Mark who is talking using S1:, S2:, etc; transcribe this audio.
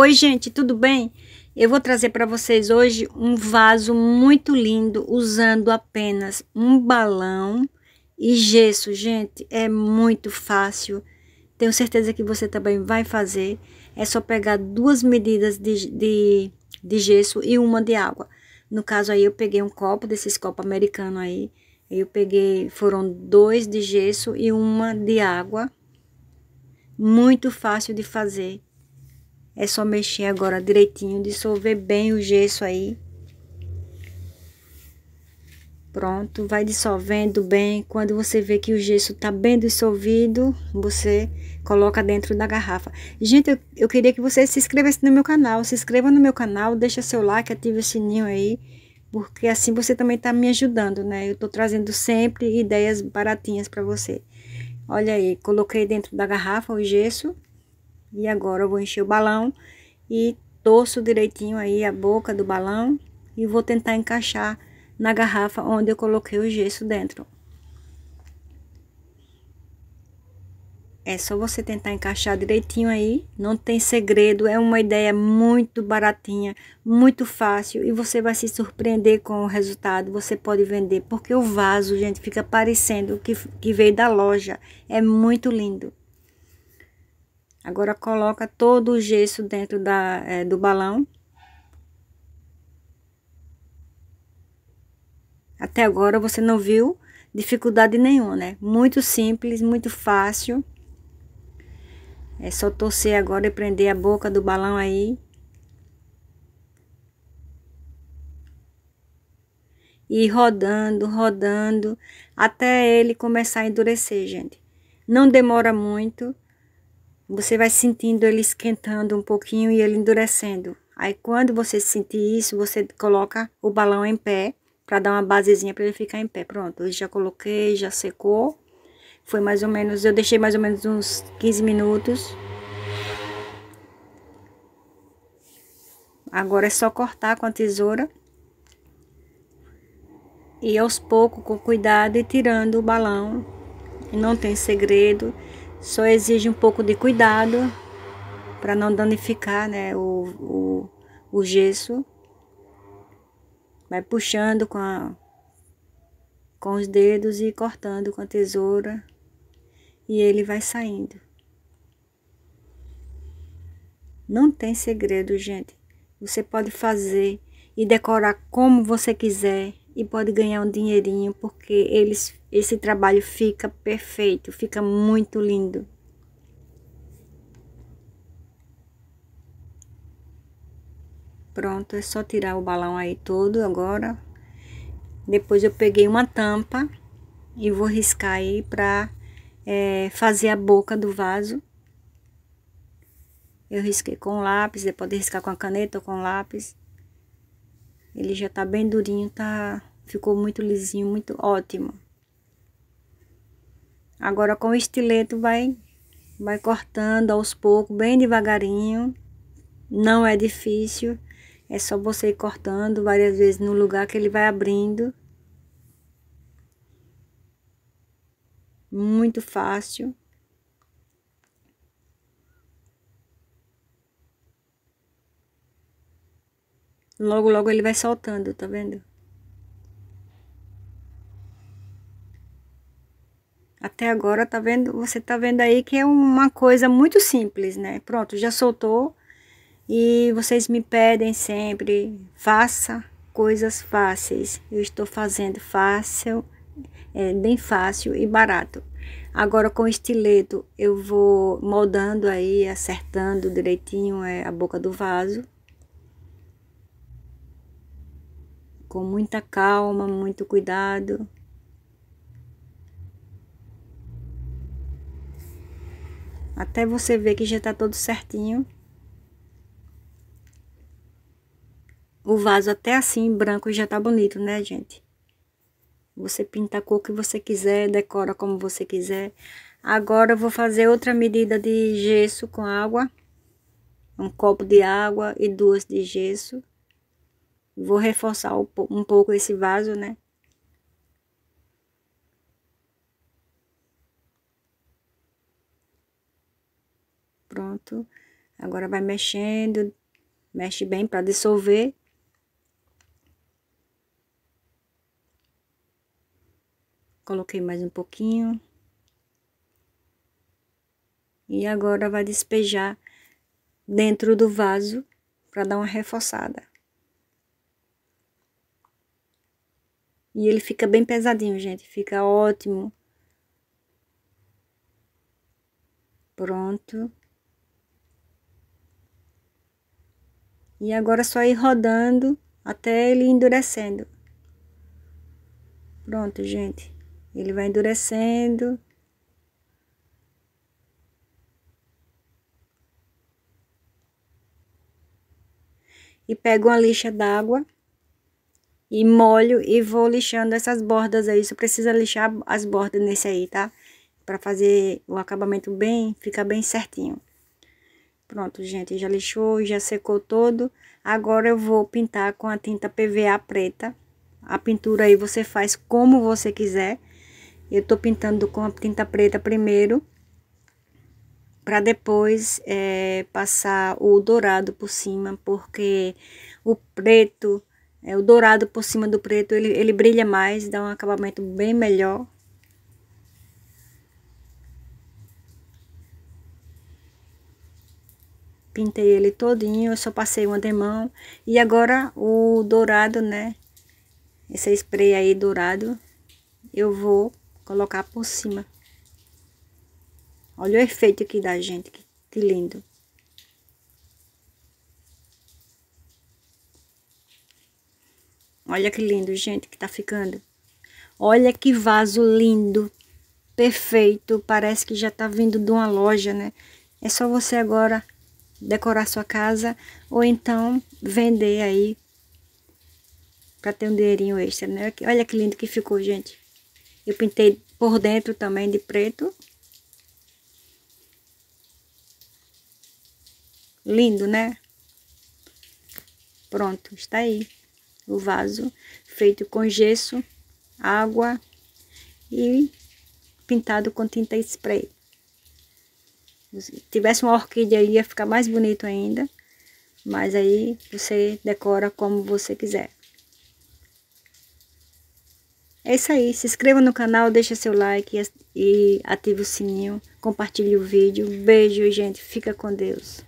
S1: Oi, gente, tudo bem? Eu vou trazer para vocês hoje um vaso muito lindo usando apenas um balão e gesso, gente. É muito fácil. Tenho certeza que você também vai fazer. É só pegar duas medidas de, de, de gesso e uma de água. No caso aí eu peguei um copo, desses copos americanos aí. Eu peguei, foram dois de gesso e uma de água. Muito fácil de fazer. É só mexer agora direitinho, dissolver bem o gesso aí. Pronto, vai dissolvendo bem. Quando você vê que o gesso tá bem dissolvido, você coloca dentro da garrafa. Gente, eu, eu queria que você se inscrevesse no meu canal. Se inscreva no meu canal, deixa seu like, ative o sininho aí. Porque assim você também tá me ajudando, né? Eu tô trazendo sempre ideias baratinhas para você. Olha aí, coloquei dentro da garrafa o gesso. E agora eu vou encher o balão e torço direitinho aí a boca do balão e vou tentar encaixar na garrafa onde eu coloquei o gesso dentro. É só você tentar encaixar direitinho aí, não tem segredo, é uma ideia muito baratinha, muito fácil e você vai se surpreender com o resultado, você pode vender, porque o vaso, gente, fica parecendo que, que veio da loja, é muito lindo. Agora coloca todo o gesso dentro da, é, do balão. Até agora você não viu dificuldade nenhuma, né? Muito simples, muito fácil. É só torcer agora e prender a boca do balão aí. E rodando, rodando, até ele começar a endurecer, gente. Não demora muito. Você vai sentindo ele esquentando um pouquinho e ele endurecendo. Aí quando você sentir isso, você coloca o balão em pé para dar uma basezinha para ele ficar em pé. Pronto, eu já coloquei, já secou. Foi mais ou menos, eu deixei mais ou menos uns 15 minutos. Agora é só cortar com a tesoura. E aos poucos, com cuidado, e tirando o balão. Não tem segredo. Só exige um pouco de cuidado para não danificar né, o, o, o gesso. Vai puxando com, a, com os dedos e cortando com a tesoura e ele vai saindo. Não tem segredo, gente. Você pode fazer e decorar como você quiser e pode ganhar um dinheirinho porque eles esse trabalho fica perfeito, fica muito lindo. Pronto, é só tirar o balão aí todo agora. Depois eu peguei uma tampa e vou riscar aí pra é, fazer a boca do vaso. Eu risquei com lápis, depois pode riscar com a caneta ou com lápis. Ele já tá bem durinho, tá? Ficou muito lisinho, muito ótimo. Agora com o estileto vai vai cortando aos poucos, bem devagarinho. Não é difícil, é só você ir cortando várias vezes no lugar que ele vai abrindo. Muito fácil. Logo, logo ele vai soltando, tá vendo? Até agora, tá vendo? Você tá vendo aí que é uma coisa muito simples, né? Pronto, já soltou. E vocês me pedem sempre, faça coisas fáceis. Eu estou fazendo fácil, é, bem fácil e barato. Agora com estileto eu vou moldando aí, acertando direitinho é, a boca do vaso. com muita calma, muito cuidado. Até você ver que já está todo certinho. O vaso até assim, branco, já tá bonito, né, gente? Você pinta a cor que você quiser, decora como você quiser. Agora eu vou fazer outra medida de gesso com água. Um copo de água e duas de gesso. Vou reforçar um pouco esse vaso, né? Pronto. Agora vai mexendo, mexe bem para dissolver. Coloquei mais um pouquinho. E agora vai despejar dentro do vaso para dar uma reforçada. E ele fica bem pesadinho, gente. Fica ótimo. Pronto. E agora é só ir rodando até ele endurecendo. Pronto, gente. Ele vai endurecendo. E pega uma lixa d'água e molho e vou lixando essas bordas aí. Só precisa lixar as bordas nesse aí, tá? Pra fazer o acabamento bem, fica bem certinho. Pronto, gente, já lixou, já secou todo. Agora eu vou pintar com a tinta PVA preta. A pintura aí você faz como você quiser. Eu tô pintando com a tinta preta primeiro. Pra depois é, passar o dourado por cima, porque o preto é, o dourado por cima do preto, ele, ele brilha mais, dá um acabamento bem melhor. Pintei ele todinho, eu só passei uma demão. E agora o dourado, né? Esse spray aí dourado, eu vou colocar por cima. Olha o efeito que dá, gente. Que lindo. Olha que lindo, gente, que tá ficando. Olha que vaso lindo, perfeito, parece que já tá vindo de uma loja, né? É só você agora decorar sua casa ou então vender aí para ter um dinheirinho extra, né? Olha que lindo que ficou, gente. Eu pintei por dentro também de preto. Lindo, né? Pronto, está aí o vaso, feito com gesso, água e pintado com tinta spray. Se tivesse uma orquídea aí, ia ficar mais bonito ainda, mas aí você decora como você quiser. É isso aí, se inscreva no canal, deixa seu like e ative o sininho, compartilhe o vídeo. Beijo, gente, fica com Deus.